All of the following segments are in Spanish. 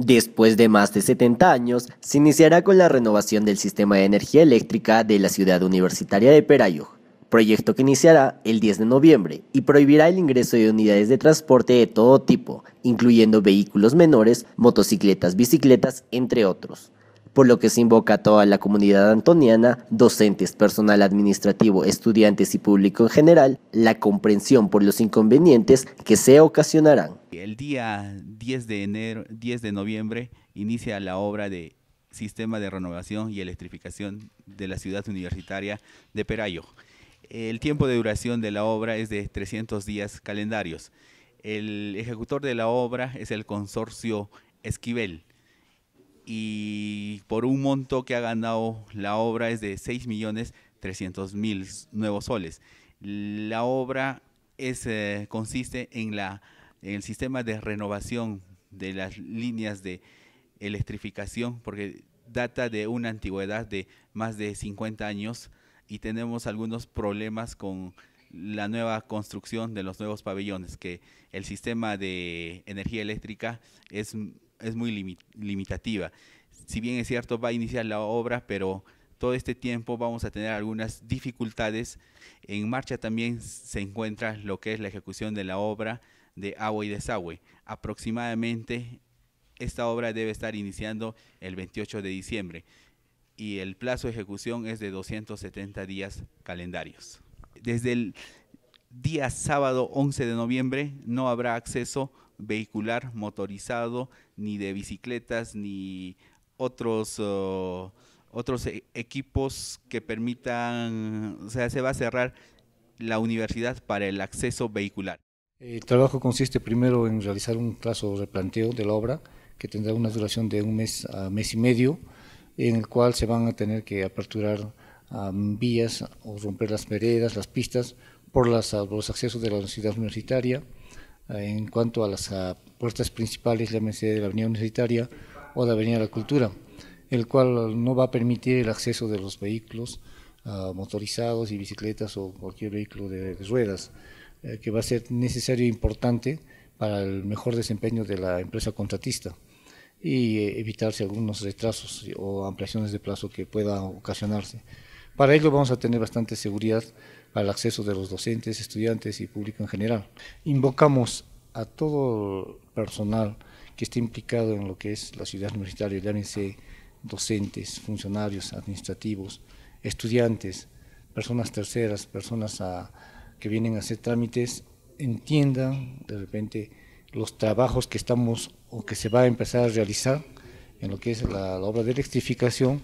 Después de más de 70 años, se iniciará con la renovación del sistema de energía eléctrica de la ciudad universitaria de Perayuj, proyecto que iniciará el 10 de noviembre y prohibirá el ingreso de unidades de transporte de todo tipo, incluyendo vehículos menores, motocicletas, bicicletas, entre otros por lo que se invoca a toda la comunidad antoniana, docentes, personal administrativo, estudiantes y público en general, la comprensión por los inconvenientes que se ocasionarán. El día 10 de, enero, 10 de noviembre inicia la obra de Sistema de Renovación y Electrificación de la Ciudad Universitaria de Perayo. El tiempo de duración de la obra es de 300 días calendarios. El ejecutor de la obra es el consorcio Esquivel y por un monto que ha ganado la obra es de 6.300.000 nuevos soles. La obra es, eh, consiste en, la, en el sistema de renovación de las líneas de electrificación, porque data de una antigüedad de más de 50 años y tenemos algunos problemas con la nueva construcción de los nuevos pabellones, que el sistema de energía eléctrica es es muy limitativa. Si bien es cierto, va a iniciar la obra, pero todo este tiempo vamos a tener algunas dificultades. En marcha también se encuentra lo que es la ejecución de la obra de agua y desagüe. Aproximadamente esta obra debe estar iniciando el 28 de diciembre y el plazo de ejecución es de 270 días calendarios. Desde el día sábado 11 de noviembre no habrá acceso vehicular motorizado ni de bicicletas ni otros otros e, equipos que permitan, o sea, se va a cerrar la universidad para el acceso vehicular. El trabajo consiste primero en realizar un de replanteo de la obra que tendrá una duración de un mes a mes y medio, en el cual se van a tener que aperturar vías o romper las veredas, las pistas por los accesos de la ciudad universitaria, eh, en cuanto a las puertas principales, de la avenida universitaria o la avenida de la cultura, el cual no va a permitir el acceso de los vehículos ah, motorizados y bicicletas o cualquier vehículo de, ruedas, eh, que va a ser necesario e importante para el mejor desempeño de la empresa contratista y eh, evitarse algunos retrasos o ampliaciones de plazo que puedan ocasionarse. Para ello vamos a tener bastante seguridad para el acceso de los docentes, estudiantes y público en general. Invocamos a todo personal que esté implicado en lo que es la ciudad universitaria, llámense docentes, funcionarios administrativos, estudiantes, personas terceras, personas a, que vienen a hacer trámites, entiendan de repente los trabajos que estamos o que se va a empezar a realizar en lo que es la obra de electrificación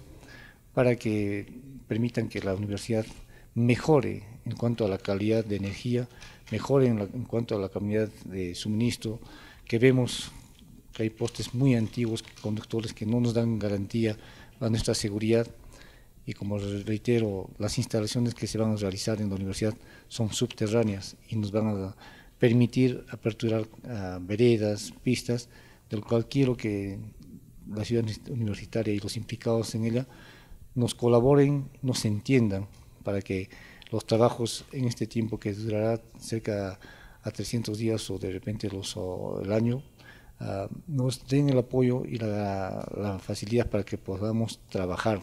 para que permitan que la universidad mejore en cuanto a la calidad de energía, mejore en, cuanto a la calidad de suministro, que vemos que hay postes muy antiguos, conductores que no nos dan garantía a nuestra seguridad y como reitero, las instalaciones que se van a realizar en la universidad son subterráneas y nos van a permitir aperturar ah, veredas, pistas, del cual quiero que la ciudad universitaria y los implicados en ella nos colaboren, nos entiendan, para que los trabajos en este tiempo que durará cerca a 300 días o de repente los, el año, ah, nos den el apoyo y la, la, facilidad para que podamos trabajar.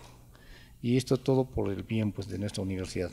Y esto todo por el bien pues, de nuestra universidad.